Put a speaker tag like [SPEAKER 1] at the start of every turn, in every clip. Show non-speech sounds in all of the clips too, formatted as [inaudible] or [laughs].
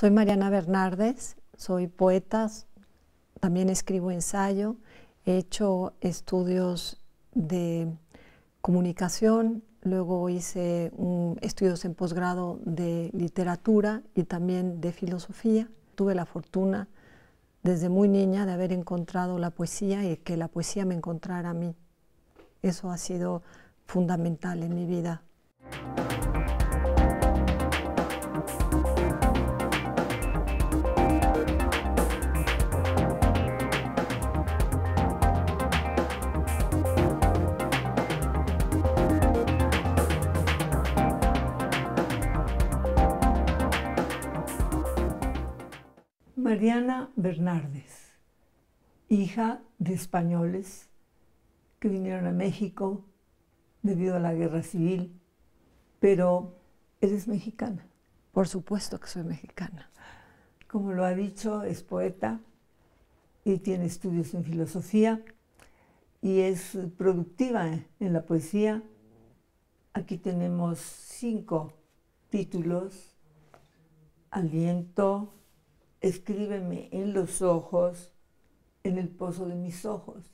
[SPEAKER 1] Soy Mariana Bernardes, soy poeta, también escribo ensayo, he hecho estudios de comunicación, luego hice estudios en posgrado de literatura y también de filosofía. Tuve la fortuna desde muy niña de haber encontrado la poesía y que la poesía me encontrara a mí. Eso ha sido fundamental en mi vida.
[SPEAKER 2] Mariana Bernárdez, hija de españoles que vinieron a México debido a la guerra civil, pero eres mexicana. Por supuesto que soy mexicana. Como lo ha dicho, es poeta y tiene estudios en filosofía y es productiva en la poesía. Aquí tenemos cinco títulos, Aliento, escríbeme en los ojos, en el pozo de mis ojos.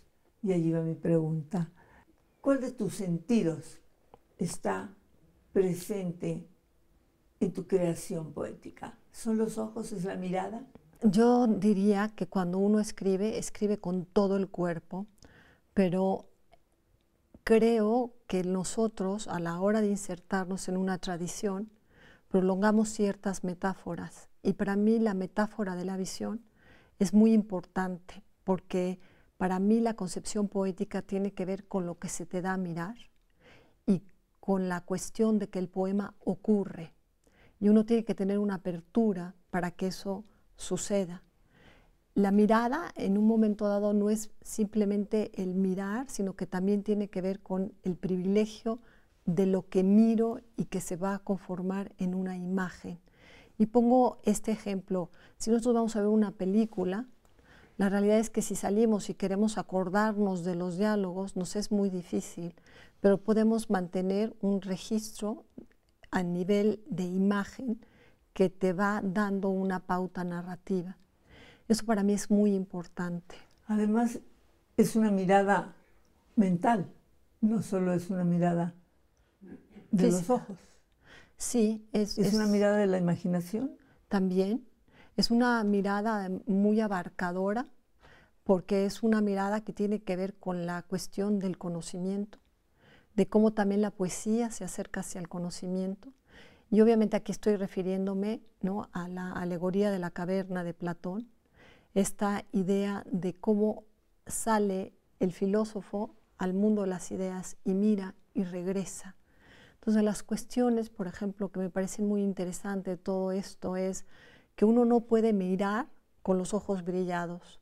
[SPEAKER 2] Y allí va mi pregunta. ¿Cuál de tus sentidos está presente en tu creación poética? ¿Son los ojos? ¿Es la mirada?
[SPEAKER 1] Yo diría que cuando uno escribe, escribe con todo el cuerpo, pero creo que nosotros, a la hora de insertarnos en una tradición, prolongamos ciertas metáforas y para mí la metáfora de la visión es muy importante porque para mí la concepción poética tiene que ver con lo que se te da a mirar y con la cuestión de que el poema ocurre. Y uno tiene que tener una apertura para que eso suceda. La mirada en un momento dado no es simplemente el mirar, sino que también tiene que ver con el privilegio de lo que miro y que se va a conformar en una imagen. Y pongo este ejemplo. Si nosotros vamos a ver una película, la realidad es que si salimos y queremos acordarnos de los diálogos, nos es muy difícil, pero podemos mantener un registro a nivel de imagen que te va dando una pauta narrativa. Eso para mí es muy importante. Además,
[SPEAKER 2] es una mirada mental, no solo es una mirada de los
[SPEAKER 1] ojos. Sí, es, una
[SPEAKER 2] mirada de la imaginación. También
[SPEAKER 1] es una mirada em, muy abarcadora porque es una mirada que tiene que ver con la cuestión del conocimiento, de cómo también la poesía se acerca hacia el conocimiento. Y obviamente aquí estoy refiriéndome ¿no? a la alegoría de la caverna de Platón, esta idea de cómo sale el filósofo al mundo de las ideas y mira y regresa entonces las cuestiones, por ejemplo, que me parecen muy interesantes de todo esto es que uno no puede mirar con los ojos brillados,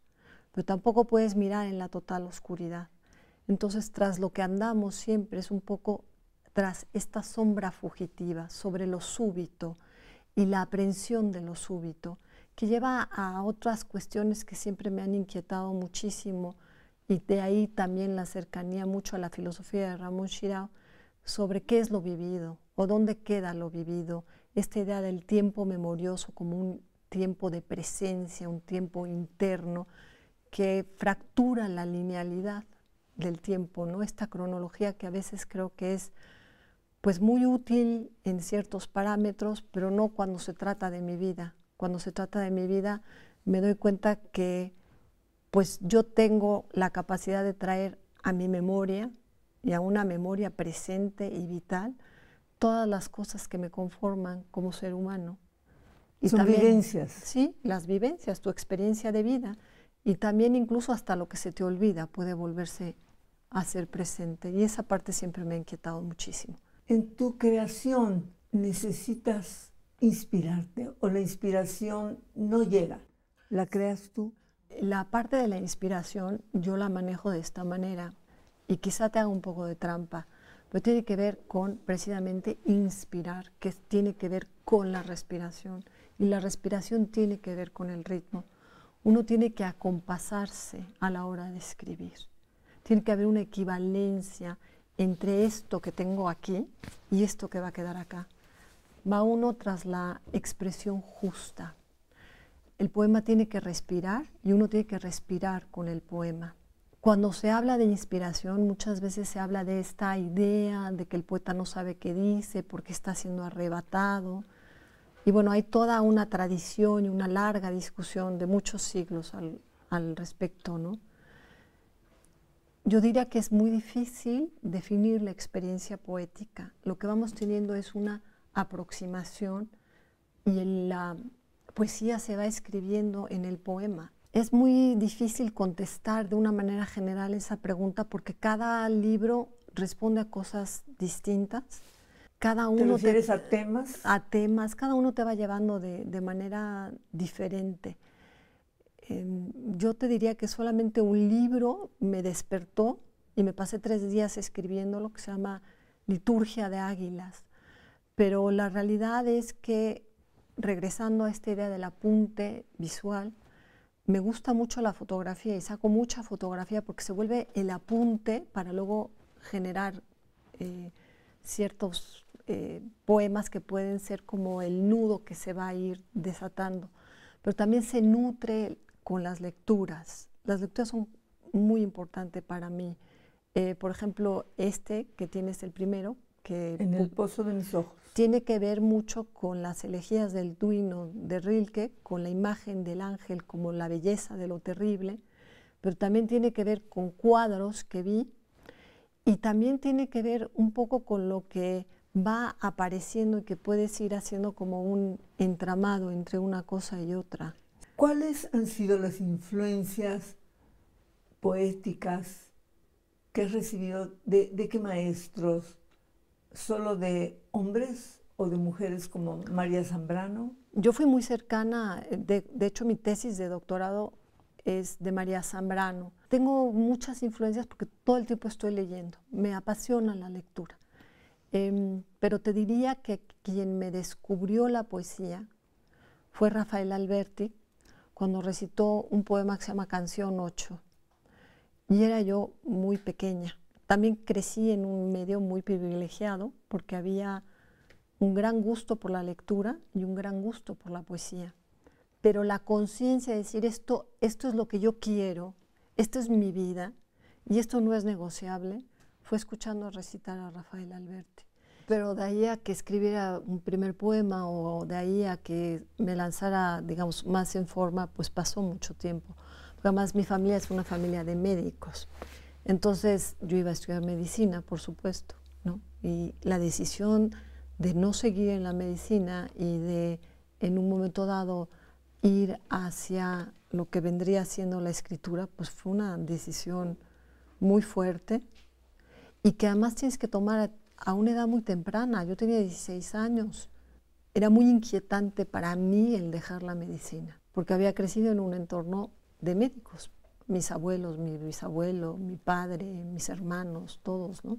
[SPEAKER 1] pero tampoco puedes mirar en la total oscuridad. Entonces tras lo que andamos siempre es un poco tras esta sombra fugitiva sobre lo súbito y la aprensión de lo súbito, que lleva a otras cuestiones que siempre me han inquietado muchísimo y de ahí también la cercanía mucho a la filosofía de Ramón Shirao, sobre qué es lo vivido o dónde queda lo vivido, esta idea del tiempo memorioso como un tiempo de presencia, un tiempo interno que fractura la linealidad del tiempo, ¿no? Esta cronología que a veces creo que es pues muy útil en ciertos parámetros, pero no cuando se trata de mi vida. Cuando se trata de mi vida me doy cuenta que pues yo tengo la capacidad de traer a mi memoria y a una memoria presente y vital todas las cosas que me conforman como ser humano.
[SPEAKER 2] Y Son vivencias.
[SPEAKER 1] Sí, las vivencias, tu experiencia de vida y también incluso hasta lo que se te olvida puede volverse a ser presente. Y esa parte siempre me ha inquietado muchísimo.
[SPEAKER 2] En tu creación necesitas inspirarte o la inspiración no llega. ¿La creas tú? La parte de la inspiración yo la
[SPEAKER 1] manejo de esta manera y quizá te haga un poco de trampa, pero tiene que ver con precisamente inspirar, que tiene que ver con la respiración y la respiración tiene que ver con el ritmo. Uno tiene que acompasarse a la hora de escribir. Tiene que haber una equivalencia entre esto que tengo aquí y esto que va a quedar acá. Va uno tras la expresión justa. El poema tiene que respirar y uno tiene que respirar con el poema. Cuando se habla de inspiración, muchas veces se habla de esta idea, de que el poeta no sabe qué dice, porque está siendo arrebatado. Y bueno, hay toda una tradición y una larga discusión de muchos siglos al, respecto, ¿no? Yo diría que es muy difícil definir la experiencia poética. Lo que vamos teniendo es una aproximación y la poesía se va escribiendo en el poema, es muy difícil contestar de una manera general esa pregunta porque cada libro responde a cosas distintas. Cada uno ¿Te refieres a temas? A temas, cada uno te va llevando de, manera diferente. Em, yo te diría que solamente un libro me despertó y me pasé tres días escribiendo lo que se llama Liturgia de Águilas. Pero la realidad es que, regresando a esta idea del apunte visual, me gusta mucho la fotografía y saco mucha fotografía porque se vuelve el apunte para luego generar eh, ciertos eh, poemas que pueden ser como el nudo que se va a ir desatando. Pero también se nutre con las lecturas. Las lecturas son muy importantes para mí. Eh, por ejemplo, este que tienes el primero. Que en el pozo de mis ojos tiene que ver mucho con las elegías del Duino de Rilke, con la imagen del ángel como la belleza de lo terrible, pero también tiene que ver con cuadros que vi y también tiene que ver un poco con lo que va apareciendo y que puedes ir haciendo como un entramado entre una cosa
[SPEAKER 2] y otra. ¿Cuáles han sido las influencias poéticas que has recibido? ¿De, de qué maestros? solo de hombres o de mujeres como María Zambrano?
[SPEAKER 1] Yo fui muy cercana, eh, de, hecho mi tesis de doctorado es de María Zambrano. Tengo muchas influencias porque todo el tiempo estoy leyendo, me apasiona la lectura. Em, pero te diría que quien me descubrió la poesía fue Rafael Alberti cuando recitó un poema que se llama Canción 8. Y era yo muy pequeña. También crecí en un medio muy privilegiado porque había un gran gusto por la lectura y un gran gusto por la poesía. Pero la conciencia de decir esto, esto es lo que yo quiero, esto es mi vida y esto no es negociable, fue escuchando recitar a Rafael Alberti. Pero de ahí a que escribiera un primer poema o de ahí a que me lanzara, digamos, más en forma, pues pasó mucho tiempo. Porque además mi familia es una familia de médicos. Entonces yo iba a estudiar medicina, por supuesto, Y la decisión de no seguir en la medicina y de en un momento dado ir hacia lo que vendría siendo la escritura, pues fue una decisión muy fuerte y que además tienes que tomar a una edad muy temprana. Yo tenía 16 años. Era muy inquietante para mí el dejar la medicina, porque había crecido en un entorno de médicos, mis abuelos, mi bisabuelo, mi padre, mis hermanos, todos, ¿no?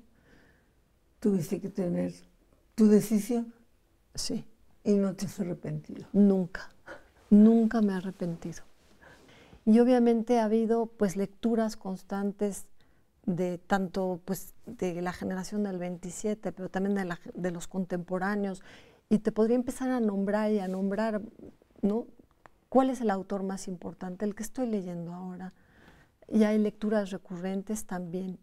[SPEAKER 1] Tuviste que tener tu decisión. Sí. Y no te has arrepentido. Nunca, nunca me he arrepentido. Y obviamente ha habido pues lecturas constantes de tanto pues de la generación del 27, pero también de, los contemporáneos. Y te podría empezar a nombrar y a nombrar, ¿no? ¿Cuál es el autor más importante? El que estoy leyendo ahora y hay lecturas recurrentes también.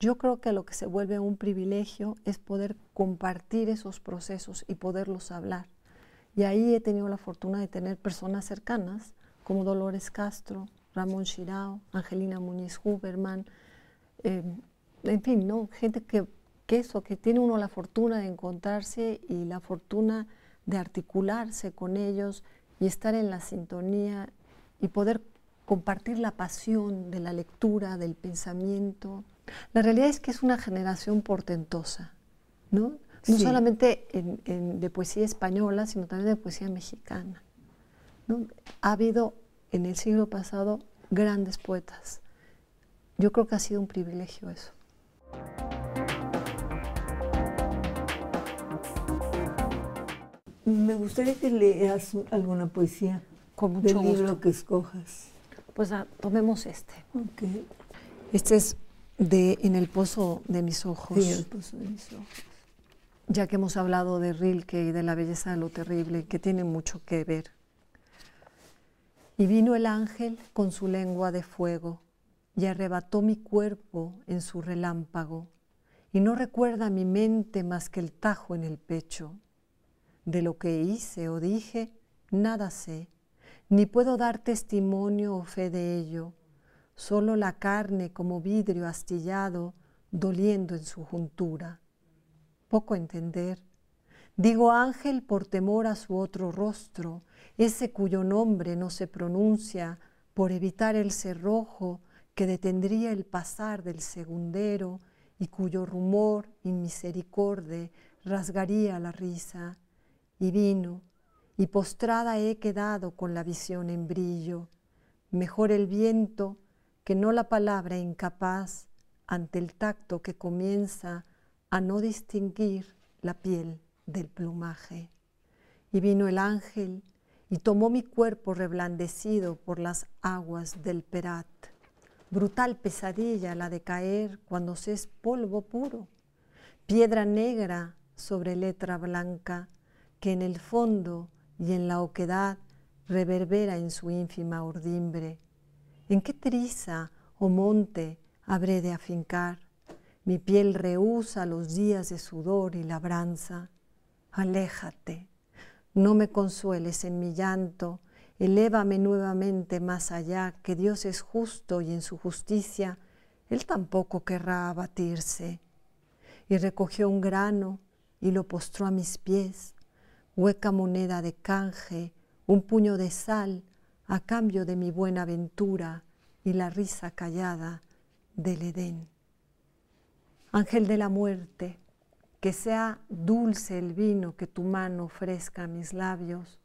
[SPEAKER 1] Yo creo que lo que se vuelve un privilegio es poder compartir esos procesos y poderlos hablar. Y ahí he tenido la fortuna de tener personas cercanas como Dolores Castro, Ramón Chirao, Angelina Muñiz Huberman, em, en fin, ¿no? gente que, que eso, que tiene uno la fortuna de encontrarse y la fortuna de articularse con ellos y estar en la sintonía y poder compartir la pasión de la lectura, del pensamiento. La realidad es que es una generación portentosa, ¿no? No solamente de poesía española, sino también de poesía mexicana. Ha habido en el siglo pasado grandes poetas.
[SPEAKER 2] Yo creo que ha sido un privilegio eso. Me gustaría que leas alguna poesía Con mucho del libro que escojas pues ah, tomemos este.
[SPEAKER 1] Este es de En el pozo de mis ojos. el pozo de mis ojos. Ya que hemos hablado de Rilke y de la belleza de lo terrible, que tiene mucho que ver. Y vino el ángel con su lengua de fuego y arrebató mi cuerpo en su relámpago, y no recuerda mi mente más que el tajo en el pecho. De lo que hice o dije, nada sé, ni puedo dar testimonio o fe de ello, solo la carne como vidrio astillado, doliendo en su juntura. Poco entender. Digo ángel por temor a su otro rostro, ese cuyo nombre no se pronuncia, por evitar el cerrojo que detendría el pasar del segundero y cuyo rumor y inmisericorde rasgaría la risa. Y vino, y postrada he quedado con la visión en brillo. Mejor el viento que no la palabra incapaz ante el tacto que comienza a no distinguir la piel del plumaje. Y vino el ángel y tomó mi cuerpo reblandecido por las aguas del Perat. Brutal pesadilla la de caer cuando se es polvo puro, piedra negra sobre letra blanca que en el fondo y en la oquedad reverbera en su ínfima urdimbre. ¿En qué triza o monte habré de afincar? Mi piel rehúsa los días de sudor y labranza. Aléjate, no me consueles en mi llanto, elévame nuevamente más allá, que Dios es justo y en su justicia Él tampoco querrá abatirse. Y recogió un grano y lo postró a mis pies hueca moneda de canje, un puño de sal a cambio de mi buena ventura y la risa callada del Edén. Ángel de la muerte, que sea dulce el vino que tu mano ofrezca a mis labios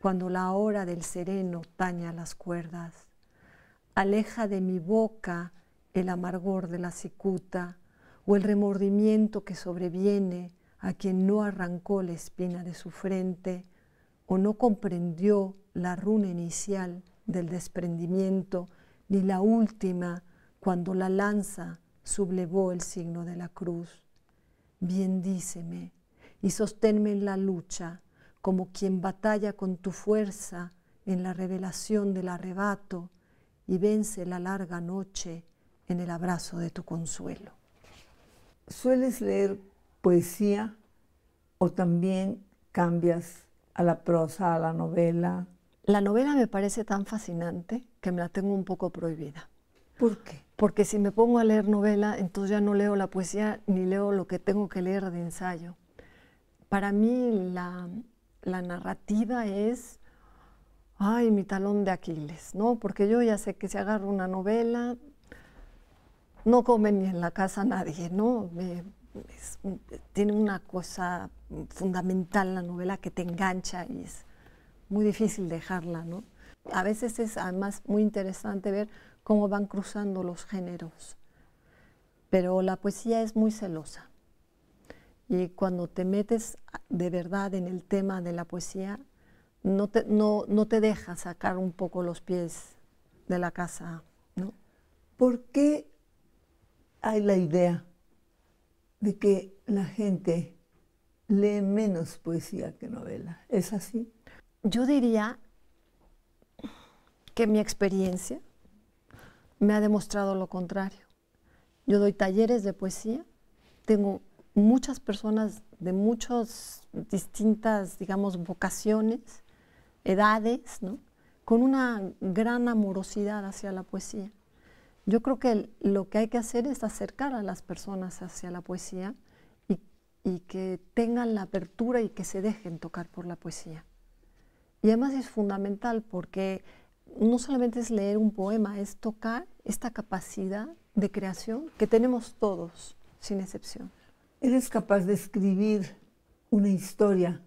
[SPEAKER 1] cuando la hora del sereno taña las cuerdas. Aleja de mi boca el amargor de la cicuta o el remordimiento que sobreviene a quien no arrancó la espina de su frente o no comprendió la runa inicial del desprendimiento ni la última cuando la lanza sublevó el signo de la cruz. Bien, díceme y sosténme en la lucha, como quien batalla con tu fuerza en la revelación del arrebato y vence la larga noche
[SPEAKER 2] en el abrazo de tu consuelo. ¿Sueles leer poesía o también cambias a la prosa, a la novela?
[SPEAKER 1] La novela me parece tan fascinante que me la tengo un poco prohibida. ¿Por qué? Porque si me pongo a leer novela, entonces ya no leo la poesía ni leo lo que tengo que leer de ensayo. Para mí la, narrativa es, ay, mi talón de Aquiles, ¿no? Porque yo ya sé que si agarro una novela, no come ni en la casa nadie, ¿no? Me, tiene una cosa fundamental la novela que te engancha y es muy difícil dejarla, A veces es además muy interesante ver cómo van cruzando los géneros, pero la poesía es muy celosa. Y cuando te metes de verdad en el tema de la poesía, no te, no, deja sacar un poco los pies de la casa. ¿no? ¿Por qué
[SPEAKER 2] hay la idea de que la gente lee menos poesía que novela. ¿Es así? Yo diría
[SPEAKER 1] que mi experiencia me ha demostrado lo contrario. Yo doy talleres de poesía, tengo muchas personas de muchas distintas, digamos, vocaciones, edades, con una gran amorosidad hacia la poesía yo creo que lo que hay que hacer es acercar a las personas hacia la poesía y, que tengan la apertura y que se dejen tocar por la poesía. Y además es fundamental porque no solamente es leer un poema, es tocar esta capacidad
[SPEAKER 2] de creación que tenemos todos, sin excepción. ¿Eres capaz de escribir una historia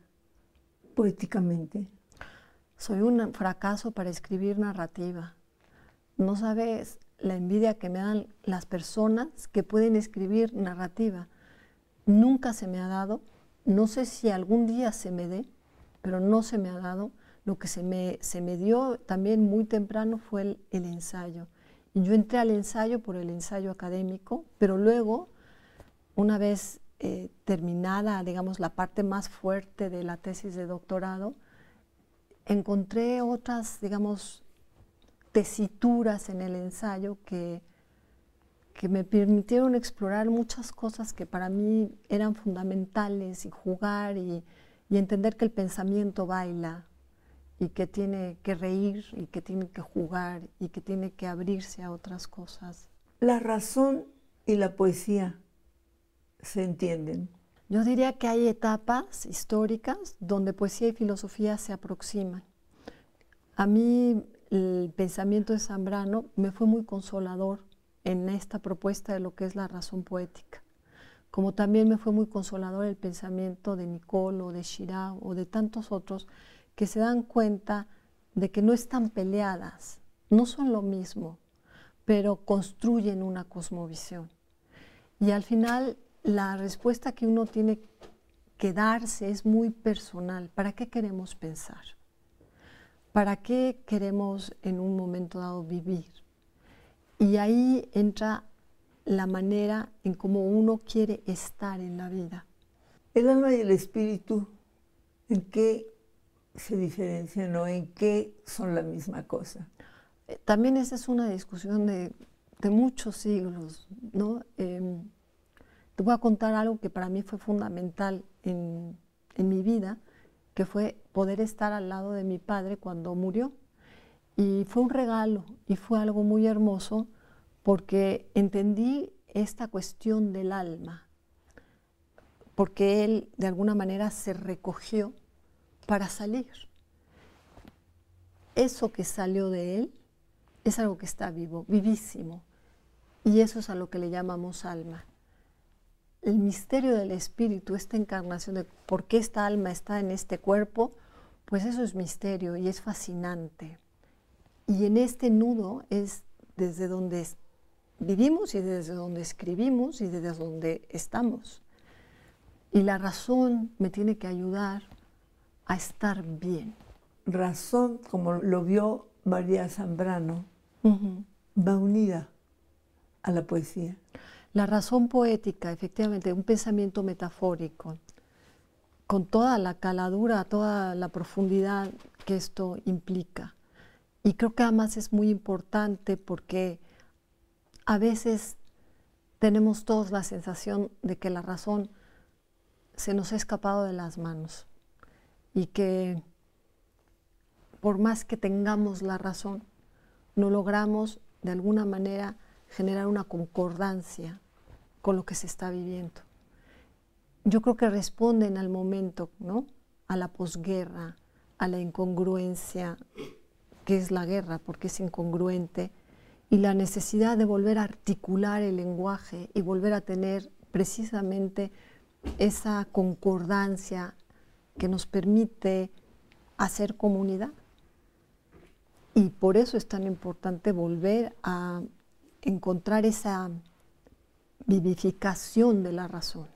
[SPEAKER 2] poéticamente? Soy un
[SPEAKER 1] fracaso para escribir narrativa. No sabes la envidia que me dan las personas que pueden escribir narrativa. Nunca se me ha dado, no sé si algún día se me dé, pero no se me ha dado. Lo que se me, se me dio también muy temprano fue el, el ensayo. Yo entré al ensayo por el ensayo académico, pero luego, una vez eh, terminada, digamos, la parte más fuerte de la tesis de doctorado, encontré otras, digamos, tesituras en el ensayo que, que me permitieron explorar muchas cosas que para mí eran fundamentales y jugar y, y, entender que el pensamiento baila y que tiene que reír y que tiene que jugar y que tiene que abrirse a otras cosas.
[SPEAKER 2] La razón y la poesía
[SPEAKER 1] se entienden. Yo diría que hay etapas históricas donde poesía y filosofía se aproximan. A mí el pensamiento de Zambrano me fue muy consolador en esta propuesta de lo que es la razón poética. Como también me fue muy consolador el pensamiento de o de Shirao o de tantos otros que se dan cuenta de que no están peleadas, no son lo mismo, pero construyen una cosmovisión. Y al final la respuesta que uno tiene que darse es muy personal. ¿Para qué queremos pensar? ¿Para qué queremos en un momento dado vivir? Y ahí entra
[SPEAKER 2] la manera en cómo uno quiere estar en la vida. El alma y el espíritu, ¿en qué se diferencian o en qué son la misma cosa? Eh, también esa es una discusión de, de muchos
[SPEAKER 1] siglos, ¿no? Em, te voy a contar algo que para mí fue fundamental en, en mi vida, que fue poder estar al lado de mi padre cuando murió. Y fue un regalo y fue algo muy hermoso porque entendí esta cuestión del alma, porque él de alguna manera se recogió para salir. Eso que salió de él es algo que está vivo, vivísimo, y eso es a lo que le llamamos alma el misterio del espíritu, esta encarnación de por qué esta alma está en este cuerpo, pues eso es misterio y es fascinante. Y en este nudo es desde donde vivimos y desde donde escribimos y desde donde estamos. Y la razón
[SPEAKER 2] me tiene que ayudar a estar bien. Razón, como lo vio María Zambrano, va unida a la
[SPEAKER 1] poesía. La razón poética, efectivamente, un pensamiento metafórico, con toda la caladura, toda la profundidad que esto implica. Y creo que además es muy importante porque a veces tenemos todos la sensación de que la razón se nos ha escapado de las manos y que por más que tengamos la razón, no logramos de alguna manera generar una concordancia con lo que se está viviendo. Yo creo que responden al momento, ¿no? A la posguerra, a la incongruencia que es la guerra, porque es incongruente, y la necesidad de volver a articular el lenguaje y volver a tener precisamente esa concordancia que nos permite hacer comunidad. Y por eso es tan importante volver a encontrar esa vivificación de la razón,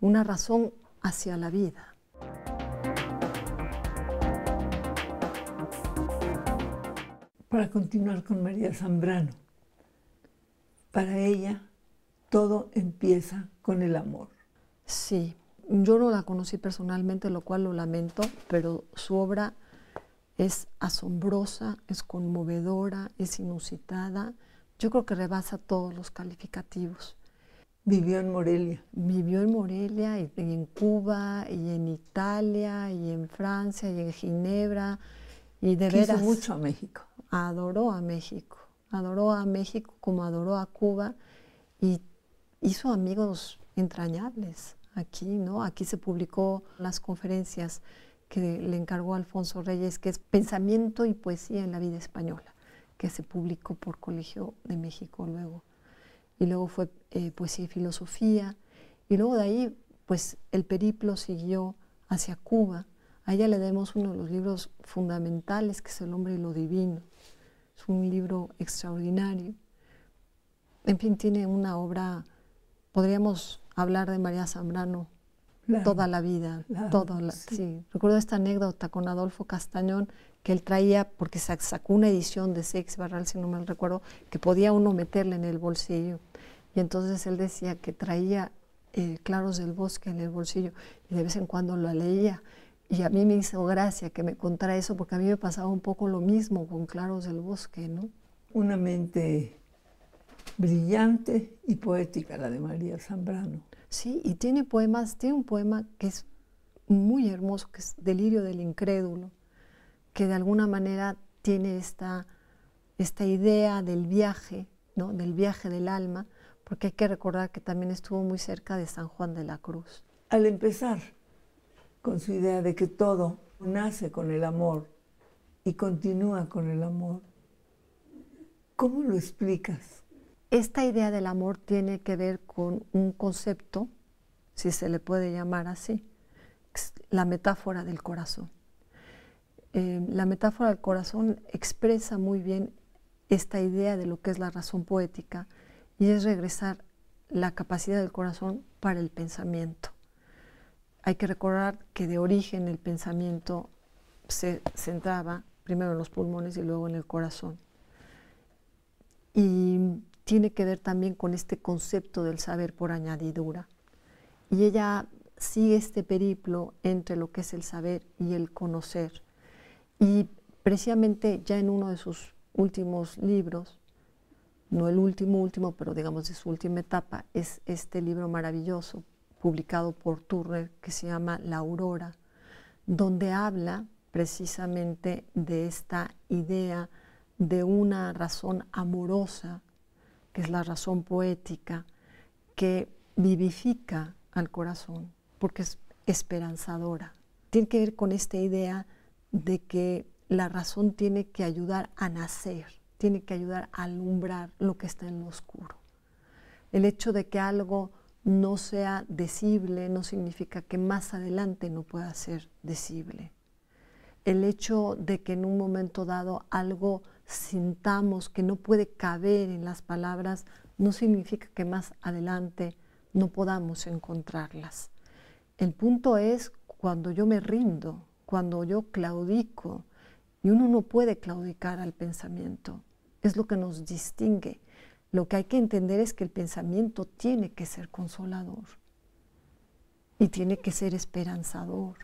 [SPEAKER 1] una razón
[SPEAKER 2] hacia la vida. Para continuar con María Zambrano, para ella todo empieza con el amor. Sí,
[SPEAKER 1] yo no la conocí personalmente, lo cual lo lamento, pero su obra es asombrosa, es conmovedora, es inusitada. Yo creo que rebasa todos los calificativos. Vivió en Morelia. Vivió en Morelia y, en Cuba y en Italia y en Francia y en Ginebra y de Quiso mucho a México. Adoró a México, adoró a México como adoró a Cuba y hizo amigos entrañables aquí, ¿no? Aquí se publicó las conferencias que le encargó Alfonso Reyes, que es Pensamiento y Poesía en la Vida Española que se publicó por Colegio de México luego. Y luego fue eh, Poesía y Filosofía. Y luego de ahí, pues el periplo siguió hacia Cuba. A ella le demos uno de los libros fundamentales, que es El hombre y lo divino. Es un libro extraordinario. En fin, tiene una obra, podríamos hablar de María Zambrano toda la vida. todo, sí. Recuerdo esta anécdota con Adolfo Castañón que él traía, porque sacó una edición de Sex Barral, si no me recuerdo, que podía uno meterle en el bolsillo. Y entonces él decía que traía eh, Claros del Bosque en el bolsillo y de vez en cuando lo leía. Y a mí me hizo gracia que me contara eso, porque a mí me pasaba
[SPEAKER 2] un poco lo mismo con Claros del Bosque, ¿no? Una mente brillante y poética, la de María Zambrano. ¿sí? Y tiene poemas, tiene un
[SPEAKER 1] poema que es muy hermoso, que es Delirio del Incrédulo, que de alguna manera tiene esta, idea del viaje, del viaje del alma, porque hay que recordar que también estuvo muy cerca de San Juan de la Cruz.
[SPEAKER 2] Al empezar con su idea de que todo nace con el amor y continúa con el amor, ¿cómo lo explicas?
[SPEAKER 1] Esta idea del amor tiene que ver con un concepto, si se le puede llamar así, la metáfora del corazón. Eh, la metáfora del corazón expresa muy bien esta idea de lo que es la razón poética y es regresar la capacidad del corazón para el pensamiento. Hay que recordar que de origen el pensamiento se centraba primero en los pulmones y luego en el corazón. Y tiene que ver también con este concepto del saber por añadidura. Y ella sigue este periplo entre lo que es el saber y el conocer. Y precisamente ya en uno de sus últimos libros, no el último último, pero digamos de su última etapa, es este libro maravilloso publicado por Turner que se llama La Aurora, donde habla precisamente de esta idea de una razón amorosa que es la razón poética, que vivifica al corazón, porque es esperanzadora. Tiene que ver con esta idea de que la razón tiene que ayudar a nacer, tiene que ayudar a alumbrar lo que está en lo oscuro. El hecho de que algo no sea decible no significa que más adelante no pueda ser decible. El hecho de que en un momento dado algo sintamos que no puede caber en las palabras, no significa que más adelante no podamos encontrarlas. El punto es cuando yo me rindo, cuando yo claudico, y uno no puede claudicar al pensamiento, es lo que nos distingue. Lo que hay que entender es que el pensamiento tiene que ser consolador y tiene que ser esperanzador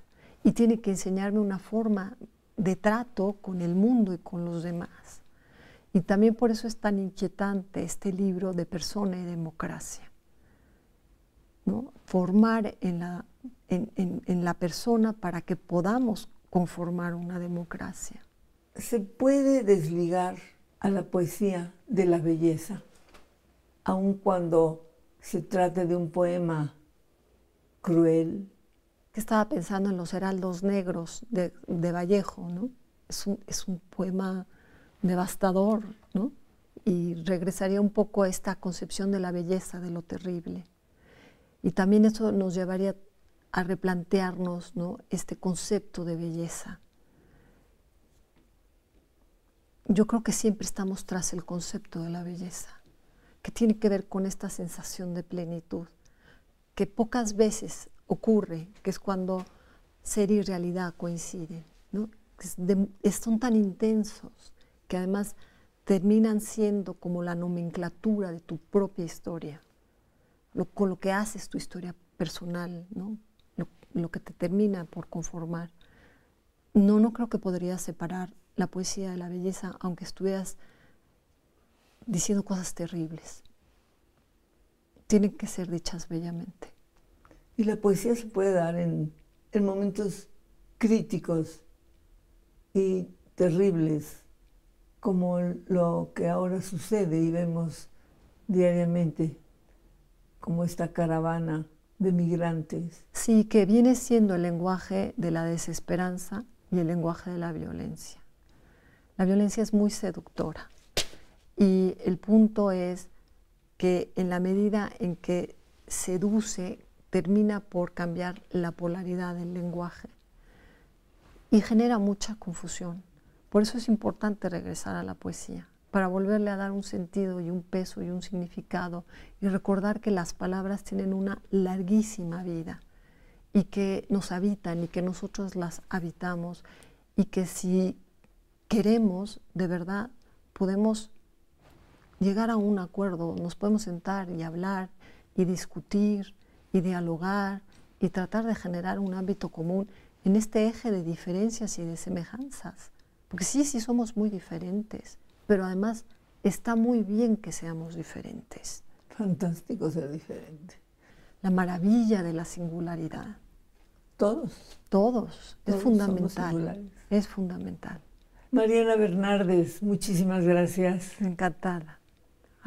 [SPEAKER 1] y tiene que enseñarme una forma de trato con el mundo y con los demás. Y también por eso es tan inquietante este libro de Persona y Democracia. ¿no? Formar en la, en la persona para que podamos conformar una democracia.
[SPEAKER 2] Se puede desligar a la poesía de la belleza, aun cuando se trate de un poema cruel,
[SPEAKER 1] que estaba pensando en los heraldos negros de, Vallejo, ¿no? Es un, es un, poema devastador, ¿no? Y regresaría un poco a esta concepción de la belleza, de lo terrible. Y también eso nos llevaría a replantearnos ¿no? este concepto de belleza. Yo creo que siempre estamos tras el concepto de la belleza, que tiene que ver con esta sensación de plenitud, que pocas veces ocurre, que es cuando ser y realidad coinciden. ¿no? son tan intensos que además terminan siendo como la nomenclatura de tu propia historia, lo, con lo que haces tu historia personal, ¿no? lo, que te termina por conformar. No, no creo que podrías separar la poesía de la belleza, aunque estuvieras diciendo cosas terribles.
[SPEAKER 2] Tienen que ser dichas bellamente. Y la poesía se puede dar en, momentos críticos y terribles, como lo que ahora sucede y vemos diariamente, como esta caravana de migrantes. Sí, que
[SPEAKER 1] viene siendo el lenguaje de la desesperanza y el lenguaje de la violencia. La violencia es muy seductora y el punto es que en la medida en que seduce termina por cambiar la polaridad del lenguaje y genera mucha confusión. Por eso es importante regresar a la poesía, para volverle a dar un sentido y un peso y un significado y recordar que las palabras tienen una larguísima vida y que nos habitan y que nosotros las habitamos y que si queremos, de verdad, podemos llegar a un acuerdo, nos podemos sentar y hablar y discutir y dialogar y tratar de generar un ámbito común en este eje de diferencias y de semejanzas. Porque sí, sí somos muy diferentes, pero además está muy bien que seamos diferentes. Fantástico ser diferente. La maravilla de la singularidad. Todos. Todos. es fundamental. Es fundamental.
[SPEAKER 2] Mariana Bernardes, muchísimas gracias. Encantada.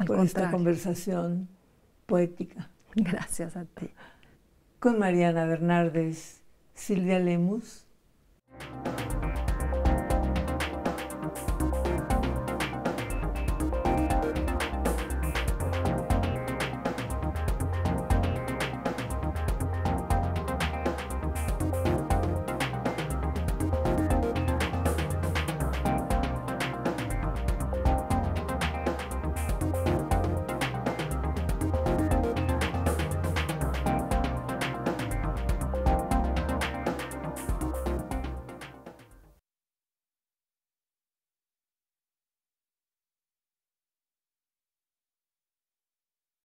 [SPEAKER 2] por esta conversación poética. [laughs] Gracias a ti. Con Mariana Bernardes, Silvia Lemus.